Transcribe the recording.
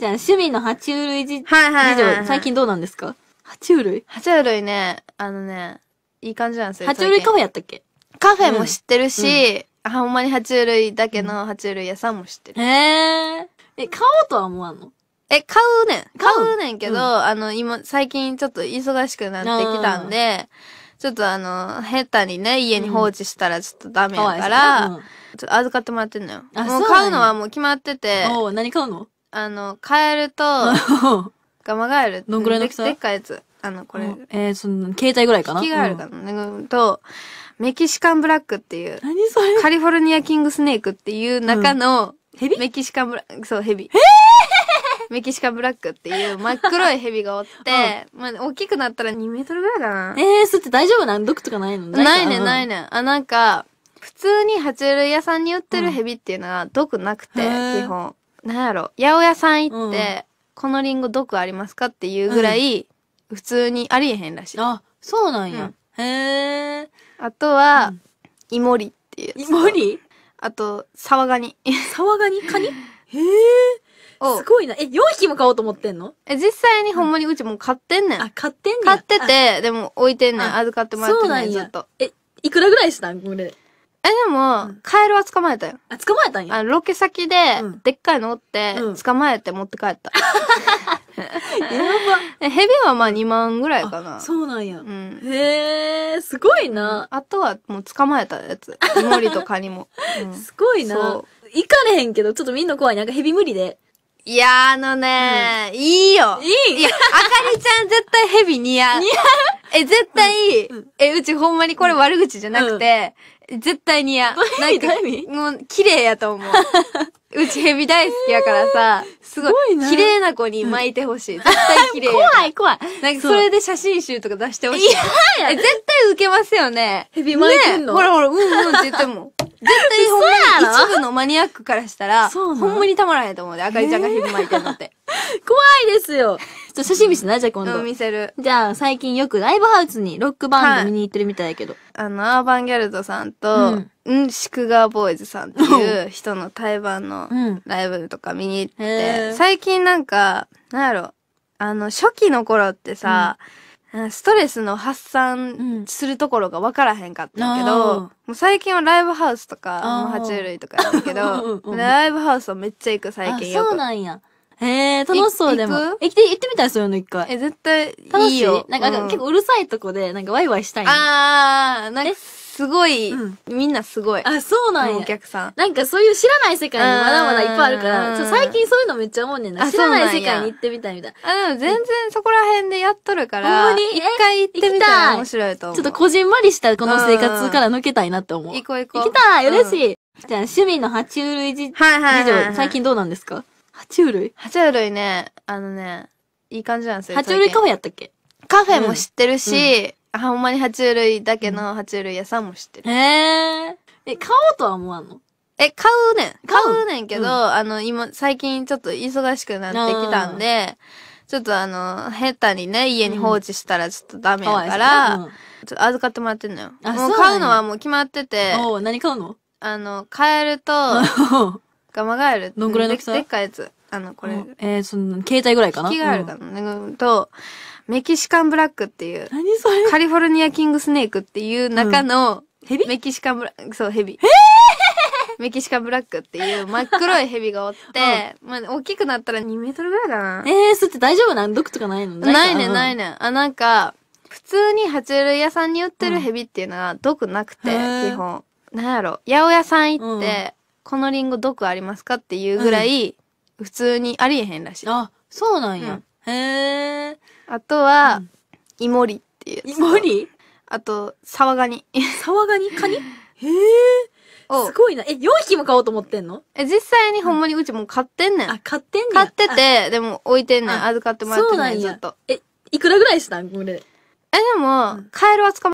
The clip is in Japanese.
ちゃん、趣味の爬虫類事情、はいはい最近どうなんですか爬虫類爬虫類ね、あのね、いい感じなんですよ。爬虫類カフェやったっけカフェも知ってるし、あほんまに爬虫類だけの爬虫類屋さんも知ってる。へー。え、買おうとは思わんのえ、買うねん。買うねんけど、うんあの、今、最近ちょっと忙しくなってきたんで、ちょっとあの、下手にね、家に放置したらちょっとダメやから、うちょっと預かってもらってんのよ。あもうそう買うのはもう決まっててお何買うのあの、カエルと、ガマガエルどんぐらいの大きさでっかいやつ。あの、これ。えー、その、携帯ぐらいかな引きがあるかな、うん、と、メキシカンブラックっていう。何それカリフォルニアキングスネークっていう中の、うん、ヘビメキシカンブラック、そう、ヘビ。えー、メキシカンブラックっていう真っ黒いヘビがおって、うん、まあ、大きくなったら2メートルぐらいかな。えー、そって大丈夫なん毒とかないのないね、ないね。あ、なんか、普通に爬虫類屋さんに売ってるヘビっていうのは毒なくて、基本。なんやろ、八百屋さん行って、このリンゴ毒ありますかっていうぐらい、普通にありえへんらしい。あ、そうなんや。へえ。あとうはん、イモリっていうやつ。モリあと、サワガニ。サワガニカニ へえ。すごいな。え、4匹も買おうと思ってんのえ、実際にほんまにうちも買ってんねん。あ、買ってんねん。買って。て、でも置いてんねん。預かってもらってんねん、ずっと。え、いくらぐらいしたんこれ。え、でも、カエルは捕まえたよ。あ、捕まえたんや。あロケ先ででっかいのおってうん、捕まえて持って帰った。や えヘビはまあ2万ぐらいかな。そうなんや。うん。へえ、すごいな。あとはもう捕まえたやつ。森とカニも。すごいな。そ行うかれへんけど、ちょっとみんな怖い。なんかヘビ無理で。いやーあのね、いいよ。いいいや、あかりちゃん絶対ヘビ似合う。似合うえ、絶対、え、うちほんまにこれ悪口じゃなくて、絶対に嫌。なんか、もう、綺麗やと思う。うち蛇大好きやからさ、すごい、綺麗な子に巻いてほしい。絶対綺麗怖い怖い。なんか、それで写真集とか出してほしい。え、絶対受けますよね。蛇巻いてんのほらほら、うんうんって言っても。絶対ほんまなの一部のマニアックからしたら、ほんまにたまらへんと思うで、あかりちゃんがひび巻いてるのって。怖いですよ。ちょっと写真見せな、じゃあ今度見せる。じゃあ最近よくライブハウスにロックバンド見に行ってるみたいだけど。あの、アーバンギャルドさんと、うんシクガーボーイズさんっていう人の対バンのライブとか見に行って、最近なんか、なんやろ、あの、初期の頃ってさ、ストレスの発散するところが分からへんかったけど、うん、もう最近はライブハウスとか、爬虫類とかやるけど ライブハウスはめっちゃ行く最近よそうなんや。へえ、楽しそうでも。行って、行ってみたい、そういうの一回。え、絶対いいよ。楽しい。なんか、うん、結構うるさいとこで、なんかワイワイしたい、ああー、なんか、すごい、うんみんなすごい。あ、そうなんお客さん。なんかそういう知らない世界にまだまだいっぱいあるから、ちょ最近そういうのめっちゃ思うねんな。知らない世界に行ってみたいみたいな。あ、でも全然そこら辺でやっとるから、ほんまに一回行ってみたら面白いと思う。ちょっとこじんまりしたこの生活から抜けたいなって思う。行こう行こう。行きたい嬉しい、じゃあ趣味の爬虫類事情、はい、はい。最。近どうなんですか爬虫類爬虫類ね、あのね、いい感じなんですよ。爬虫類カフェやったっけカフェも知ってるし、あ、ほんまに爬虫類だけの爬虫類屋さんも知ってる。へえ。え、買おうとは思わんのえ、買うねん。買うねんけど、うん、あの、今、最近ちょっと忙しくなってきたんで、ちょっとあの、下手にね、家に放置したらちょっとダメやから、うん、ちょっと預かってもらってんのよ。あ、もう買うのはもう決まってて。お何買うのあの、買えると、ガマガエル。どんぐらいの大きさでっかいやつ。あの、これ。えー、その、携帯ぐらいかな引きがあるかな、うん、と、メキシカンブラックっていう。何それカリフォルニアキングスネークっていう中の、ヘビメキシカンブラック、そう、ヘビ。えー、メキシカンブラックっていう真っ黒いヘビがおって、まあ、大きくなったら2メートルぐらいかな。えー、そって大丈夫なん毒とかないのないね、ないね。あ、なんか、普通に爬虫類屋さんに売ってるヘビっていうのは毒なくて、基本。なんやろ。八百屋さん行って、このリンゴ毒ありますかっていうぐらい、普通にありえへんらしい。あ、そうなんや。へえ。あとは、イモリっていう。イモリあと、サワガニ。サワガニカニ へえ。すごいな。え、4匹も買おうと思ってんのえ、実際にほんまにうちも買ってんねん。あ、買ってんねん。買ってて、でも置いてんねん。預かってもらってんねん、なっと。え、いくらぐらいしたんこれ。え、でも、カエルは捕ま